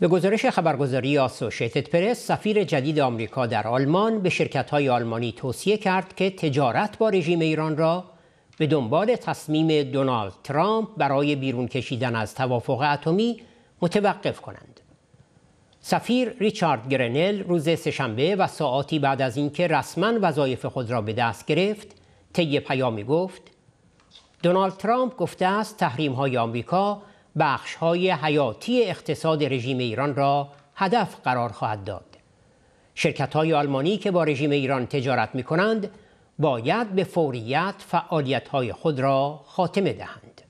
به گزارش خبرگزاری آسوشیتد پرس سفیر جدید آمریکا در آلمان به های آلمانی توصیه کرد که تجارت با رژیم ایران را به دنبال تصمیم دونالد ترامپ برای بیرون کشیدن از توافق اتمی متوقف کنند. سفیر ریچارد گرنل روز سهشنبه و ساعاتی بعد از اینکه رسما وظایف خود را به دست گرفت، طی پیامی گفت: دونالد ترامپ گفته است تحریم های آمریکا بخش های حیاتی اقتصاد رژیم ایران را هدف قرار خواهد داد. شرکت های آلمانی که با رژیم ایران تجارت می کنند باید به فوریت فعالیت های خود را خاتمه دهند.